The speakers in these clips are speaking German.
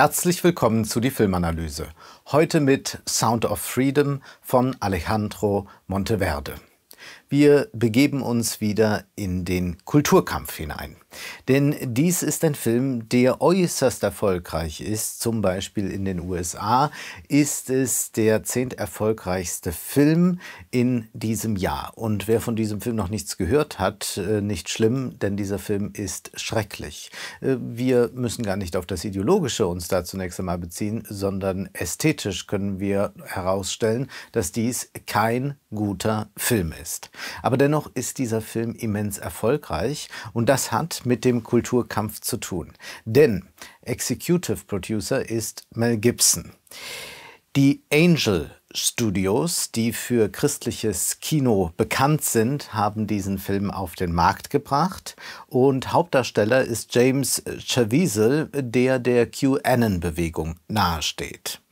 Herzlich willkommen zu die Filmanalyse. Heute mit Sound of Freedom von Alejandro Monteverde. Wir begeben uns wieder in den Kulturkampf hinein. Denn dies ist ein Film, der äußerst erfolgreich ist. Zum Beispiel in den USA ist es der zehnt erfolgreichste Film in diesem Jahr. Und wer von diesem Film noch nichts gehört hat, äh, nicht schlimm, denn dieser Film ist schrecklich. Äh, wir müssen gar nicht auf das Ideologische uns da zunächst einmal beziehen, sondern ästhetisch können wir herausstellen, dass dies kein guter Film ist. Aber dennoch ist dieser Film immens erfolgreich und das hat mit dem Kulturkampf zu tun. Denn Executive Producer ist Mel Gibson. Die Angel Studios, die für christliches Kino bekannt sind, haben diesen Film auf den Markt gebracht. Und Hauptdarsteller ist James Caviezel, der der QAnon-Bewegung nahesteht.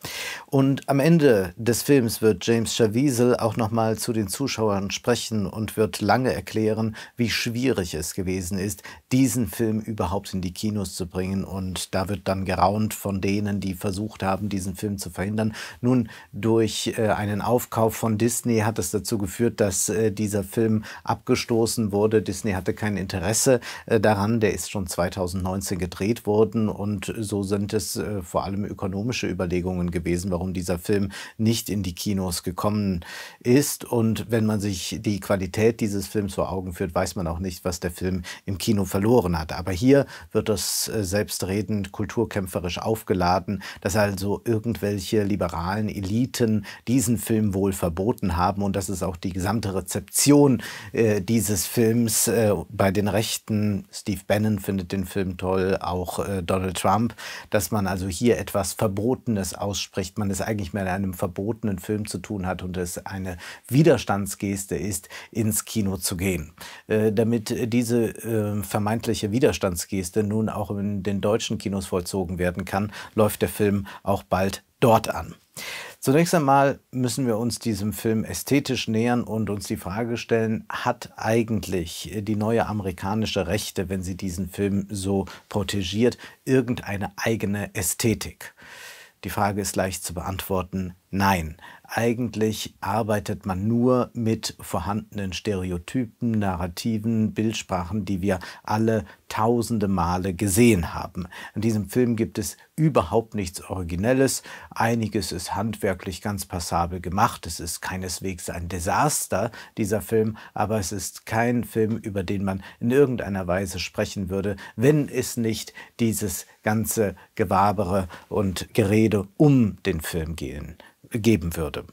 Und am Ende des Films wird James Chaviezel auch nochmal zu den Zuschauern sprechen und wird lange erklären, wie schwierig es gewesen ist, diesen Film überhaupt in die Kinos zu bringen. Und da wird dann geraunt von denen, die versucht haben, diesen Film zu verhindern. Nun, durch äh, einen Aufkauf von Disney hat es dazu geführt, dass äh, dieser Film abgestoßen wurde. Disney hatte kein Interesse äh, daran. Der ist schon 2019 gedreht worden und so sind es äh, vor allem ökonomische Überlegungen Hauptgrund gewesen, warum dieser Film nicht in die Kinos gekommen ist. Und wenn man sich die Qualität dieses Films vor Augen führt, weiß man auch nicht, was der Film im Kino verloren hat. Aber hier wird das äh, selbstredend kulturkämpferisch aufgeladen, dass also irgendwelche liberalen Eliten diesen Film wohl verboten haben und dass es auch die gesamte Rezeption äh, dieses Films äh, bei den Rechten, Steve Bannon findet den Film toll, auch äh, Donald Trump, dass man also hier etwas Verbotenes aus ausspricht, man es eigentlich mit einem verbotenen Film zu tun hat und es eine Widerstandsgeste ist, ins Kino zu gehen. Äh, damit diese äh, vermeintliche Widerstandsgeste nun auch in den deutschen Kinos vollzogen werden kann, läuft der Film auch bald dort an. Zunächst einmal müssen wir uns diesem Film ästhetisch nähern und uns die Frage stellen, hat eigentlich die neue amerikanische Rechte, wenn sie diesen Film so protegiert, irgendeine eigene Ästhetik? Die Frage ist leicht zu beantworten. Nein, eigentlich arbeitet man nur mit vorhandenen Stereotypen, Narrativen, Bildsprachen, die wir alle tausende Male gesehen haben. In diesem Film gibt es überhaupt nichts Originelles. Einiges ist handwerklich ganz passabel gemacht. Es ist keineswegs ein Desaster, dieser Film, aber es ist kein Film, über den man in irgendeiner Weise sprechen würde, wenn es nicht dieses ganze Gewabere und Gerede um den Film gehen geben würde.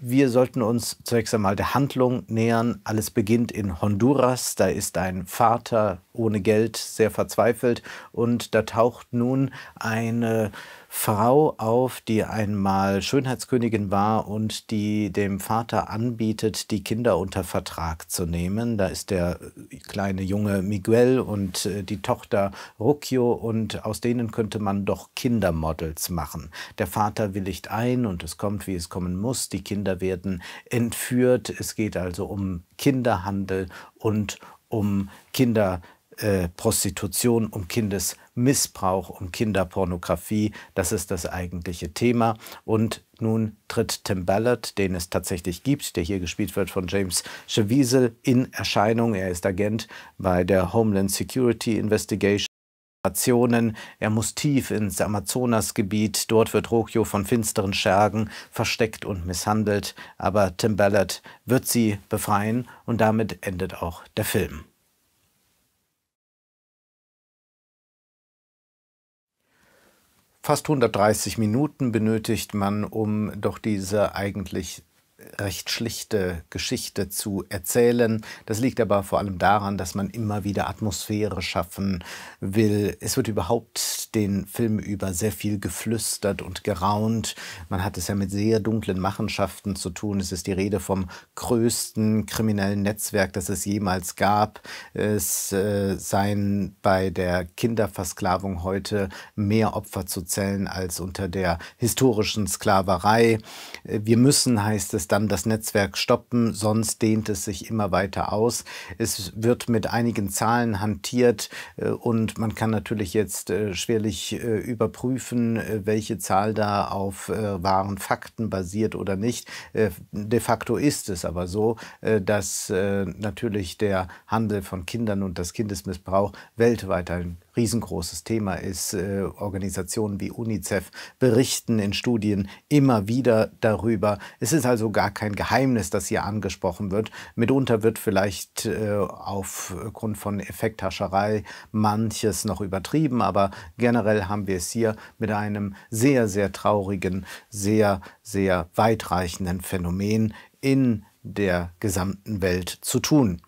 Wir sollten uns zunächst einmal der Handlung nähern. Alles beginnt in Honduras. Da ist ein Vater ohne Geld sehr verzweifelt und da taucht nun eine Frau auf, die einmal Schönheitskönigin war und die dem Vater anbietet, die Kinder unter Vertrag zu nehmen. Da ist der kleine Junge Miguel und äh, die Tochter Rucchio und aus denen könnte man doch Kindermodels machen. Der Vater willigt ein und es kommt, wie es kommen muss. Schluss. Die Kinder werden entführt. Es geht also um Kinderhandel und um Kinderprostitution, äh, um Kindesmissbrauch, um Kinderpornografie. Das ist das eigentliche Thema. Und nun tritt Tim Ballard, den es tatsächlich gibt, der hier gespielt wird von James Cheviesel, in Erscheinung. Er ist Agent bei der Homeland Security Investigation. Nationen. Er muss tief ins Amazonasgebiet. Dort wird Rokio von finsteren Schergen versteckt und misshandelt. Aber Tim Ballard wird sie befreien und damit endet auch der Film. Fast 130 Minuten benötigt man, um doch diese eigentlich recht schlichte Geschichte zu erzählen. Das liegt aber vor allem daran, dass man immer wieder Atmosphäre schaffen will. Es wird überhaupt den Film über sehr viel geflüstert und geraunt. Man hat es ja mit sehr dunklen Machenschaften zu tun. Es ist die Rede vom größten kriminellen Netzwerk, das es jemals gab. Es äh, seien bei der Kinderversklavung heute mehr Opfer zu zählen als unter der historischen Sklaverei. Äh, wir müssen, heißt es, dann das Netzwerk stoppen, sonst dehnt es sich immer weiter aus. Es wird mit einigen Zahlen hantiert äh, und man kann natürlich jetzt äh, schwerlich äh, überprüfen, welche Zahl da auf wahren Fakten basiert oder nicht. De facto ist es aber so, dass natürlich der Handel von Kindern und das Kindesmissbrauch weltweit ein riesengroßes Thema ist. Äh, Organisationen wie UNICEF berichten in Studien immer wieder darüber. Es ist also gar kein Geheimnis, dass hier angesprochen wird. Mitunter wird vielleicht äh, aufgrund von Effekthascherei manches noch übertrieben, aber generell haben wir es hier mit einem sehr, sehr traurigen, sehr, sehr weitreichenden Phänomen in der gesamten Welt zu tun.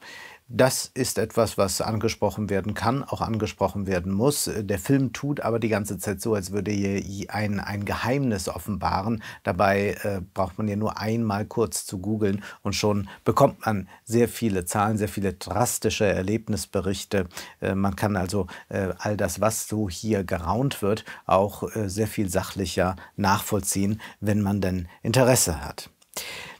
Das ist etwas, was angesprochen werden kann, auch angesprochen werden muss. Der Film tut aber die ganze Zeit so, als würde hier ein, ein Geheimnis offenbaren. Dabei äh, braucht man ja nur einmal kurz zu googeln und schon bekommt man sehr viele Zahlen, sehr viele drastische Erlebnisberichte. Äh, man kann also äh, all das, was so hier geraunt wird, auch äh, sehr viel sachlicher nachvollziehen, wenn man denn Interesse hat.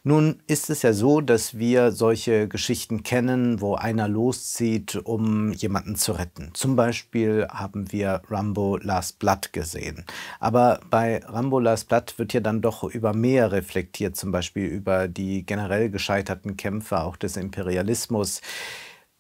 Nun ist es ja so, dass wir solche Geschichten kennen, wo einer loszieht, um jemanden zu retten. Zum Beispiel haben wir Rambo Last Blood gesehen. Aber bei Rambo Last Blood wird ja dann doch über mehr reflektiert, zum Beispiel über die generell gescheiterten Kämpfe auch des Imperialismus.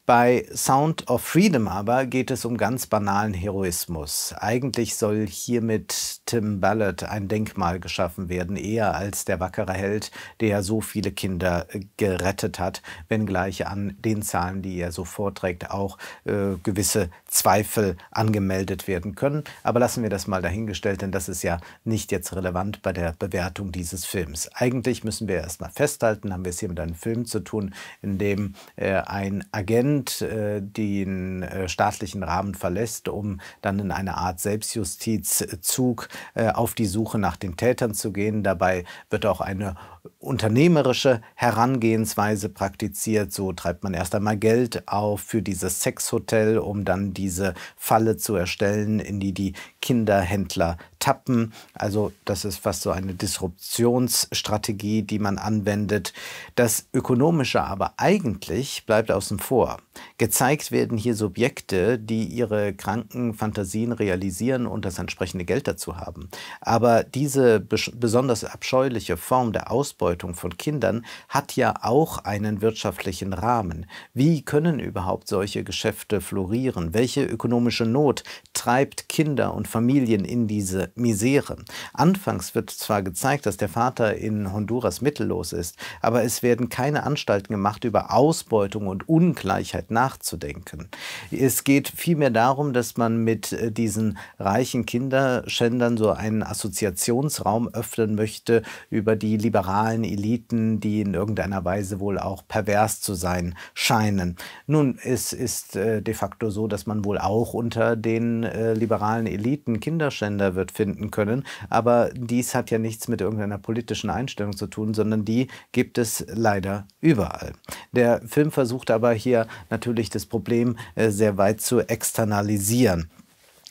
Bei Sound of Freedom aber geht es um ganz banalen Heroismus. Eigentlich soll hier mit Tim Ballard ein Denkmal geschaffen werden, eher als der wackere Held, der so viele Kinder äh, gerettet hat, wenngleich an den Zahlen, die er so vorträgt, auch äh, gewisse Zweifel angemeldet werden können. Aber lassen wir das mal dahingestellt, denn das ist ja nicht jetzt relevant bei der Bewertung dieses Films. Eigentlich müssen wir erstmal festhalten, haben wir es hier mit einem Film zu tun, in dem äh, ein Agent äh, den äh, staatlichen Rahmen verlässt, um dann in einer Art Selbstjustizzug äh, auf die Suche nach den Tätern zu gehen. Dabei wird auch eine unternehmerische Herangehensweise praktiziert. So treibt man erst einmal Geld auf für dieses Sexhotel, um dann diese Falle zu erstellen, in die die Kinderhändler tappen. Also das ist fast so eine Disruptionsstrategie, die man anwendet. Das Ökonomische aber eigentlich bleibt außen vor. Gezeigt werden hier Subjekte, die ihre kranken Fantasien realisieren und das entsprechende Geld dazu haben. Aber diese besonders abscheuliche Form der Ausbildung Ausbeutung von Kindern hat ja auch einen wirtschaftlichen Rahmen. Wie können überhaupt solche Geschäfte florieren? Welche ökonomische Not treibt Kinder und Familien in diese Misere? Anfangs wird zwar gezeigt, dass der Vater in Honduras mittellos ist, aber es werden keine Anstalten gemacht, über Ausbeutung und Ungleichheit nachzudenken. Es geht vielmehr darum, dass man mit äh, diesen reichen Kinderschändern so einen Assoziationsraum öffnen möchte über die liberalen globalen Eliten, die in irgendeiner Weise wohl auch pervers zu sein scheinen. Nun, es ist äh, de facto so, dass man wohl auch unter den äh, liberalen Eliten Kinderschänder wird finden können, aber dies hat ja nichts mit irgendeiner politischen Einstellung zu tun, sondern die gibt es leider überall. Der Film versucht aber hier natürlich das Problem äh, sehr weit zu externalisieren.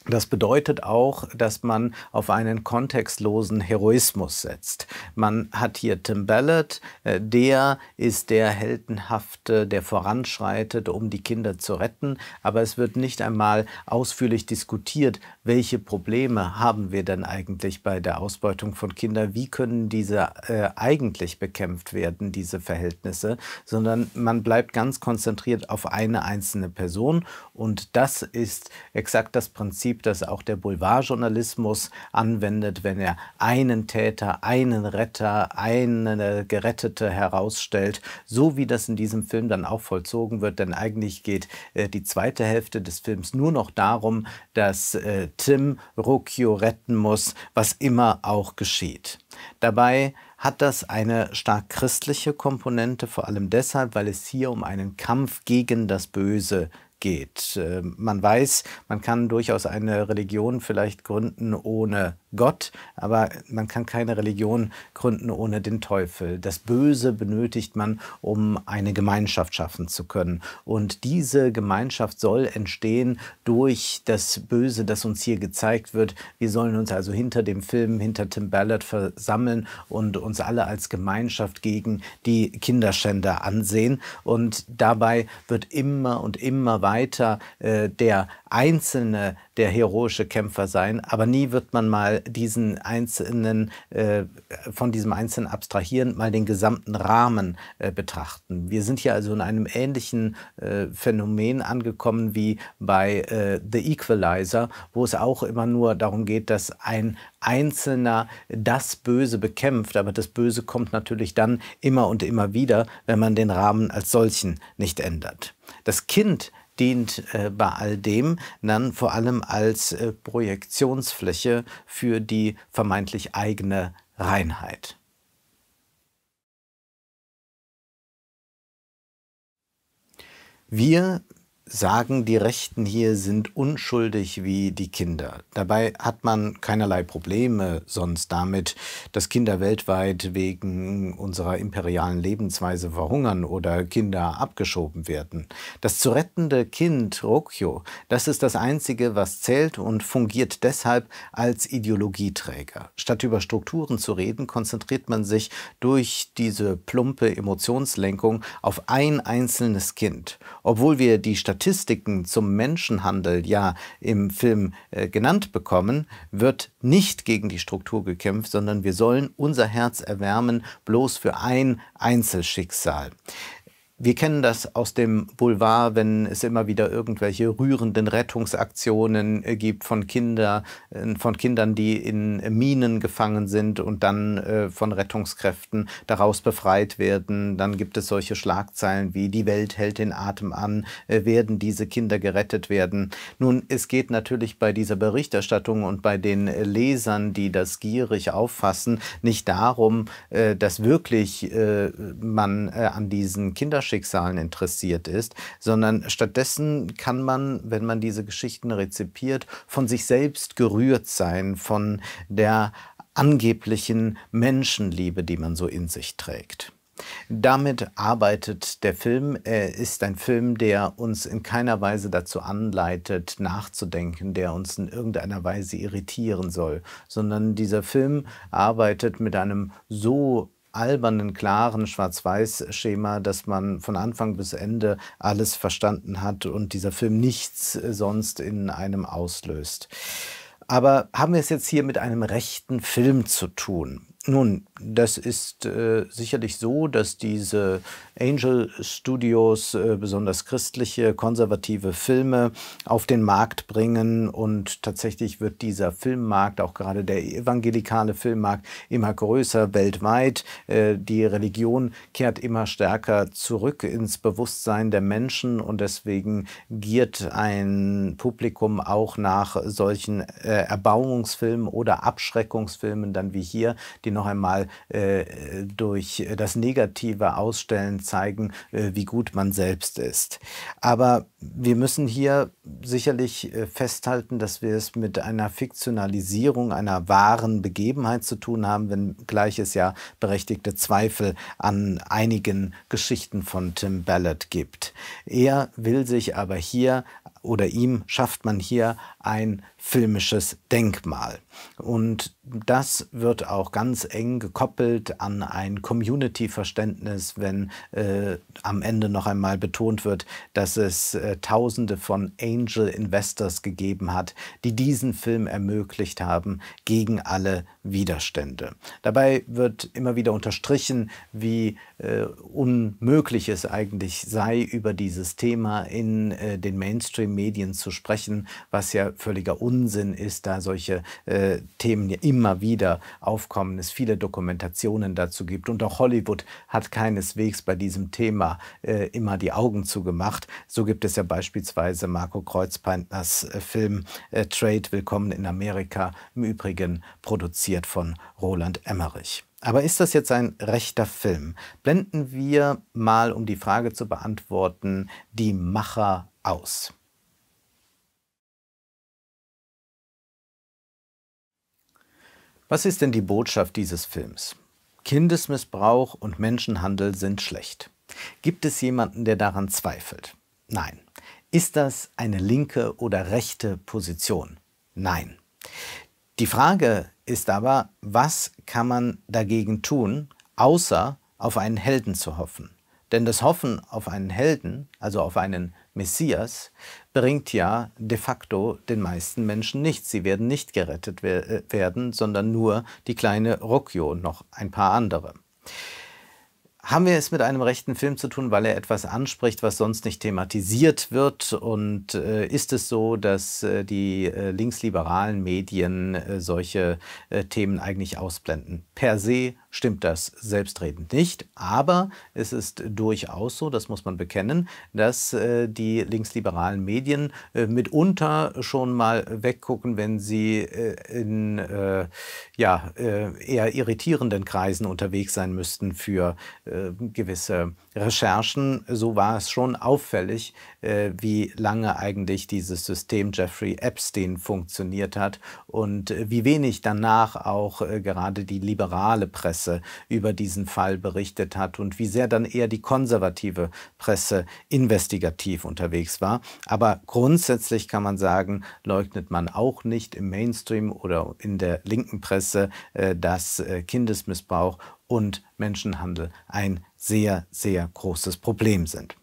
Das bedeutet auch, dass man auf einen kontextlosen Heroismus setzt. Man hat hier Tim Ballard, äh, der ist der Heldenhafte, der voranschreitet, um die Kinder zu retten, aber es wird nicht einmal ausführlich diskutiert, welche Probleme haben wir denn eigentlich bei der Ausbeutung von Kindern, wie können diese äh, eigentlich bekämpft werden, diese Verhältnisse, sondern man bleibt ganz konzentriert auf eine einzelne Person und das ist exakt das Prinzip, Prinzip, das auch der Boulevardjournalismus anwendet, wenn er einen Täter, einen Retter, eine Gerettete herausstellt, so wie das in diesem Film dann auch vollzogen wird. Denn eigentlich geht äh, die zweite Hälfte des Films nur noch darum, dass äh, Tim Rocchio retten muss, was immer auch geschieht. Dabei hat das eine stark christliche Komponente, vor allem deshalb, weil es hier um einen Kampf gegen das Böse geht geht. Äh, man weiß, man kann durchaus eine Religion vielleicht gründen, ohne Gott, aber man kann keine Religion gründen ohne den Teufel. Das Böse benötigt man, um eine Gemeinschaft schaffen zu können. Und diese Gemeinschaft soll entstehen durch das Böse, das uns hier gezeigt wird. Wir sollen uns also hinter dem Film, hinter Tim Ballard versammeln und uns alle als Gemeinschaft gegen die Kinderschänder ansehen. Und dabei wird immer und immer weiter äh, der Einzelne der heroische Kämpfer sein, aber nie wird man mal diesen einzelnen, äh, von diesem Einzelnen abstrahieren, mal den gesamten Rahmen äh, betrachten. Wir sind hier also in einem ähnlichen äh, Phänomen angekommen wie bei The Equalizer, wo es auch immer nur darum geht, dass ein Einzelner das Böse bekämpft, aber das Böse kommt natürlich dann immer und immer wieder, wenn man den Rahmen als solchen nicht ändert. Das Kind dient äh, bei all dem dann vor allem als äh, Projektionsfläche für die vermeintlich eigene Reinheit. Wir sagen, die Rechten hier sind unschuldig wie die Kinder. Dabei hat man keinerlei Probleme sonst damit, dass Kinder weltweit wegen unserer imperialen Lebensweise verhungern oder Kinder abgeschoben werden. Das zu rettende Kind Rokyo, das ist das Einzige, was zählt und fungiert deshalb als Ideologieträger. Statt über Strukturen zu reden, konzentriert man sich durch diese plumpe Emotionslenkung auf ein einzelnes Kind. Obwohl wir die Statistik Statistiken zum Menschenhandel ja im Film äh, genannt bekommen, wird nicht gegen die Struktur gekämpft, sondern wir sollen unser Herz erwärmen bloß für ein Einzelschicksal. Wir kennen das aus dem Boulevard, wenn es immer wieder irgendwelche rührenden Rettungsaktionen äh, gibt von, Kinder, äh, von Kindern, die in Minen gefangen sind und dann äh, von Rettungskräften daraus befreit werden. Dann gibt es solche Schlagzeilen wie Die Welt hält den Atem an, werden diese Kinder gerettet werden. Nun, es geht natürlich bei dieser Berichterstattung und bei den Lesern, die das gierig auffassen, nicht darum, dass wirklich man an diesen Kinderschäden Schicksalen interessiert ist, sondern stattdessen kann man, wenn man diese Geschichten rezipiert, von sich selbst gerührt sein, von der angeblichen Menschenliebe, die man so in sich trägt. Damit arbeitet der Film. Er ist ein Film, der uns in keiner Weise dazu anleitet, nachzudenken, der uns in irgendeiner Weise irritieren soll, sondern dieser Film arbeitet mit einem so albernen, klaren Schwarz-Weiß-Schema, dass man von Anfang bis Ende alles verstanden hat und dieser Film nichts äh, sonst in einem auslöst. Aber haben wir es jetzt hier mit einem rechten Film zu tun? Nun, das ist äh, sicherlich so, dass diese Angel Studios äh, besonders christliche, konservative Filme auf den Markt bringen und tatsächlich wird dieser Filmmarkt, auch gerade der evangelikale Filmmarkt, immer größer weltweit. Äh, die Religion kehrt immer stärker zurück ins Bewusstsein der Menschen und deswegen giert ein Publikum auch nach solchen äh, Erbauungsfilmen oder Abschreckungsfilmen dann wie hier, die noch einmal äh, durch äh, das negative Ausstellen zeigen, äh, wie gut man selbst ist. Aber wir müssen hier sicherlich äh, festhalten, dass wir es mit einer Fiktionalisierung einer wahren Begebenheit zu tun haben, wenngleich es ja berechtigte Zweifel an einigen Geschichten von Tim Ballard gibt. Er will sich aber hier oder ihm schafft man hier ein filmisches Denkmal. Und das wird auch ganz eng gekoppelt an ein Community-Verständnis, wenn äh, am Ende noch einmal betont wird, dass es äh, Tausende von Angel Investors gegeben hat, die diesen Film ermöglicht haben gegen alle Widerstände. Dabei wird immer wieder unterstrichen, wie äh, unmöglich es eigentlich sei, über dieses Thema in äh, den Mainstream-Medien zu sprechen, was ja völliger Unsinn Unsinn ist, da solche äh, Themen ja immer wieder aufkommen, es viele Dokumentationen dazu gibt. Und auch Hollywood hat keineswegs bei diesem Thema äh, immer die Augen zugemacht. So gibt es ja beispielsweise Marco Kreuzpeintners äh, Film äh, Trade Willkommen in Amerika, im Übrigen produziert von Roland Emmerich. Aber ist das jetzt ein rechter Film? Blenden wir mal, um die Frage zu beantworten, die Macher aus. Was ist denn die Botschaft dieses Films? Kindesmissbrauch und Menschenhandel sind schlecht. Gibt es jemanden, der daran zweifelt? Nein. Ist das eine linke oder rechte Position? Nein. Die Frage ist aber, was kann man dagegen tun, außer auf einen Helden zu hoffen? Denn das Hoffen auf einen Helden, also auf einen Messias, bringt ja de facto den meisten Menschen nichts. Sie werden nicht gerettet äh, werden, sondern nur die kleine Rokio und noch ein paar andere haben wir es mit einem rechten Film zu tun, weil er etwas anspricht, was sonst nicht thematisiert wird? Und äh, ist es so, dass äh, die äh, linksliberalen Medien äh, solche äh, Themen eigentlich ausblenden? Per se stimmt das selbstredend nicht, aber es ist durchaus so, das muss man bekennen, dass äh, die linksliberalen Medien mitunter schon mal weggucken, wenn sie in ja, eher irritierenden Kreisen unterwegs sein müssten für Äh, gewisse Recherchen, so war es schon auffällig, äh, wie lange eigentlich dieses System Jeffrey Epstein funktioniert hat und äh, wie wenig danach auch äh, gerade die liberale Presse über diesen Fall berichtet hat und wie sehr dann eher die konservative Presse investigativ unterwegs war. Aber grundsätzlich kann man sagen, leugnet man auch nicht im Mainstream oder in der linken Presse, dass Kindesmissbrauch und Menschenhandel ein sehr, sehr großes Problem sind.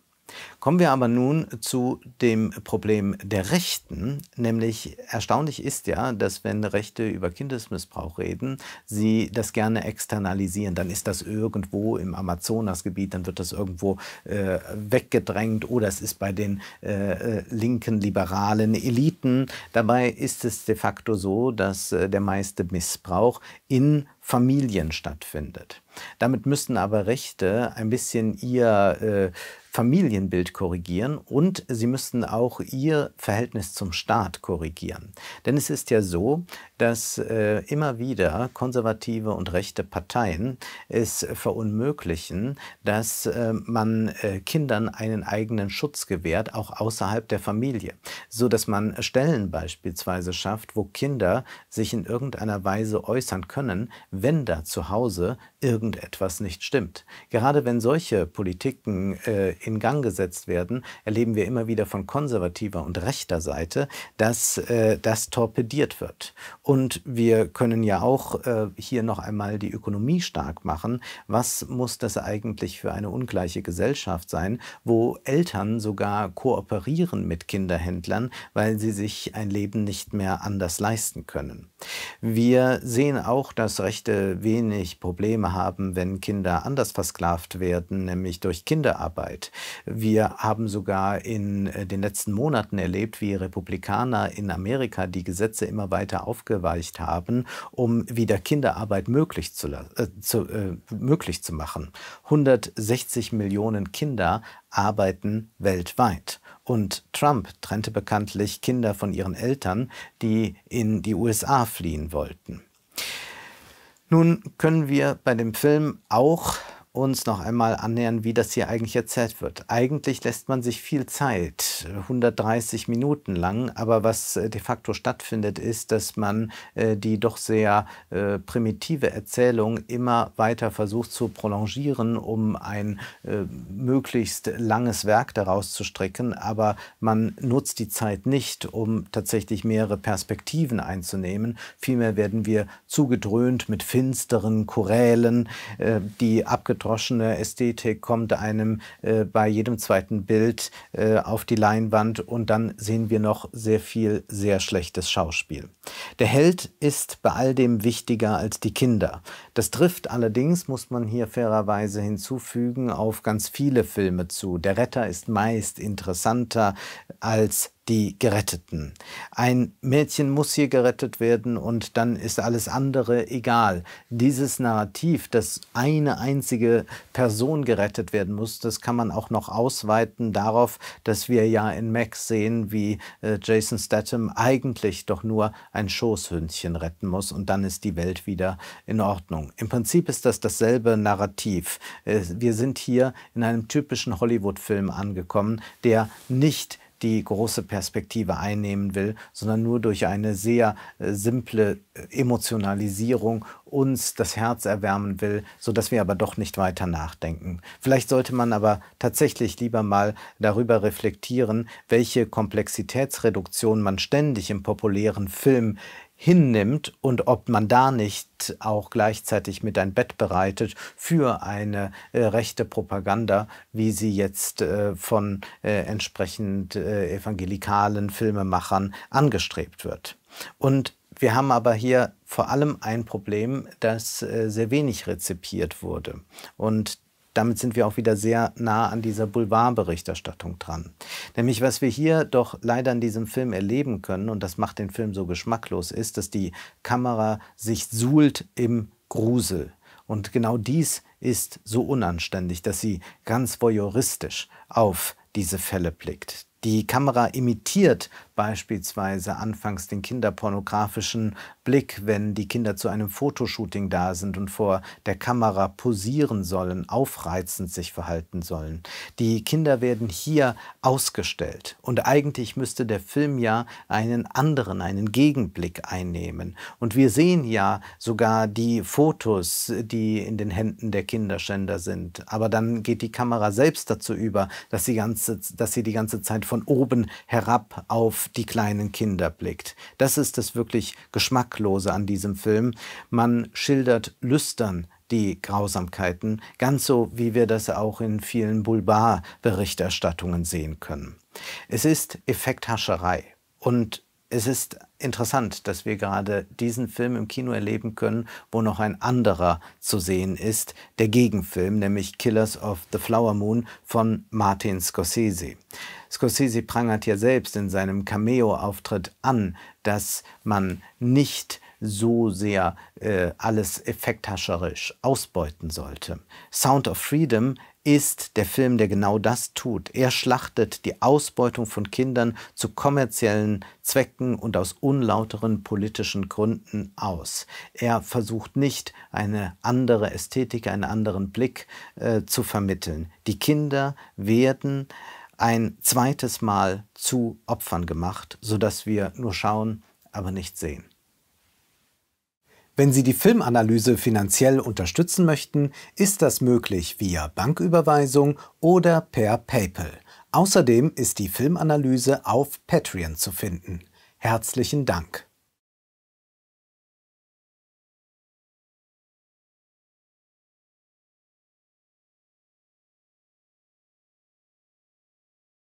Kommen wir aber nun zu dem Problem der Rechten. Nämlich erstaunlich ist ja, dass wenn Rechte über Kindesmissbrauch reden, sie das gerne externalisieren. Dann ist das irgendwo im Amazonasgebiet, dann wird das irgendwo äh, weggedrängt oder es ist bei den äh, äh linken liberalen Eliten. Dabei ist es de facto so, dass äh, der meiste Missbrauch in Familien stattfindet. Damit müssten aber Rechte ein bisschen ihr äh, Familienbild korrigieren und sie müssten auch ihr Verhältnis zum Staat korrigieren. Denn es ist ja so, dass äh, immer wieder konservative und rechte Parteien es verunmöglichen, dass äh, man äh, Kindern einen eigenen Schutz gewährt, auch außerhalb der Familie, so dass man Stellen beispielsweise schafft, wo Kinder sich in irgendeiner Weise äußern können, wenn da zu Hause irgendetwas nicht stimmt. Gerade wenn solche Politiken äh, in Gang gesetzt werden, erleben wir immer wieder von konservativer und rechter Seite, dass äh, das torpediert wird. Und wir können ja auch äh, hier noch einmal die Ökonomie stark machen. Was muss das eigentlich für eine ungleiche Gesellschaft sein, wo Eltern sogar kooperieren mit Kinderhändlern, weil sie sich ein Leben nicht mehr anders leisten können? Wir sehen auch, dass Rechte wenig Probleme haben, wenn Kinder anders versklavt werden, nämlich durch Kinderarbeit. Wir haben sogar in äh, den letzten Monaten erlebt, wie Republikaner in Amerika die Gesetze immer weiter aufgeweicht haben, um wieder Kinderarbeit möglich zu, äh, zu, äh, möglich zu machen. 160 Millionen Kinder arbeiten weltweit. Und Trump trennte bekanntlich Kinder von ihren Eltern, die in die USA fliehen wollten. Nun können wir bei dem Film auch uns noch einmal annähern, wie das hier eigentlich erzählt wird. Eigentlich lässt man sich viel Zeit, 130 Minuten lang, aber was äh, de facto stattfindet, ist, dass man äh, die doch sehr äh, primitive Erzählung immer weiter versucht zu prolongieren, um ein äh, möglichst langes Werk daraus zu stricken, aber man nutzt die Zeit nicht, um tatsächlich mehrere Perspektiven einzunehmen. Vielmehr werden wir zugedröhnt mit finsteren Chorälen, äh, die abgetragen abgedroschene Ästhetik kommt einem äh, bei jedem zweiten Bild äh, auf die Leinwand und dann sehen wir noch sehr viel sehr schlechtes Schauspiel. Der Held ist bei all dem wichtiger als die Kinder. Das trifft allerdings, muss man hier fairerweise hinzufügen, auf ganz viele Filme zu. Der Retter ist meist interessanter als die Geretteten. Ein Mädchen muss hier gerettet werden und dann ist alles andere egal. Dieses Narrativ, dass eine einzige Person gerettet werden muss, das kann man auch noch ausweiten darauf, dass wir ja in Max sehen, wie äh, Jason Statham eigentlich doch nur ein Schoßhündchen retten muss und dann ist die Welt wieder in Ordnung. Im Prinzip ist das dasselbe Narrativ. Äh, wir sind hier in einem typischen Hollywood-Film angekommen, der nicht die große Perspektive einnehmen will, sondern nur durch eine sehr äh, simple äh, Emotionalisierung uns das Herz erwärmen will, sodass wir aber doch nicht weiter nachdenken. Vielleicht sollte man aber tatsächlich lieber mal darüber reflektieren, welche Komplexitätsreduktion man ständig im populären Film hinnimmt und ob man da nicht auch gleichzeitig mit ein Bett bereitet für eine äh, rechte Propaganda, wie sie jetzt äh, von äh, entsprechend äh, evangelikalen Filmemachern angestrebt wird. Und wir haben aber hier vor allem ein Problem, das äh, sehr wenig rezipiert wurde. Und damit sind wir auch wieder sehr nah an dieser Boulevardberichterstattung dran. Nämlich, was wir hier doch leider in diesem Film erleben können, und das macht den Film so geschmacklos, ist, dass die Kamera sich suhlt im Grusel. Und genau dies ist so unanständig, dass sie ganz voyeuristisch auf diese Fälle blickt. Die Kamera imitiert beispielsweise anfangs den kinderpornografischen Blick, wenn die Kinder zu einem Fotoshooting da sind und vor der Kamera posieren sollen, aufreizend sich verhalten sollen. Die Kinder werden hier ausgestellt und eigentlich müsste der Film ja einen anderen, einen Gegenblick einnehmen. Und wir sehen ja sogar die Fotos, die in den Händen der Kinderschänder sind. Aber dann geht die Kamera selbst dazu über, dass sie, ganze, dass sie die ganze Zeit von oben herab auf die kleinen Kinder blickt. Das ist das wirklich Geschmacklose an diesem Film. Man schildert lüstern die Grausamkeiten, ganz so wie wir das auch in vielen Boulevard-Berichterstattungen sehen können. Es ist Effekthascherei und es ist interessant, dass wir gerade diesen Film im Kino erleben können, wo noch ein anderer zu sehen ist, der Gegenfilm, nämlich Killers of the Flower Moon von Martin Scorsese. Scorsese prangert ja selbst in seinem Cameo-Auftritt an, dass man nicht so sehr äh, alles effekthascherisch ausbeuten sollte. Sound of Freedom ist der Film, der genau das tut. Er schlachtet die Ausbeutung von Kindern zu kommerziellen Zwecken und aus unlauteren politischen Gründen aus. Er versucht nicht, eine andere Ästhetik, einen anderen Blick äh, zu vermitteln. Die Kinder werden ein zweites Mal zu Opfern gemacht, sodass wir nur schauen, aber nicht sehen. Wenn Sie die Filmanalyse finanziell unterstützen möchten, ist das möglich via Banküberweisung oder per PayPal. Außerdem ist die Filmanalyse auf Patreon zu finden. Herzlichen Dank.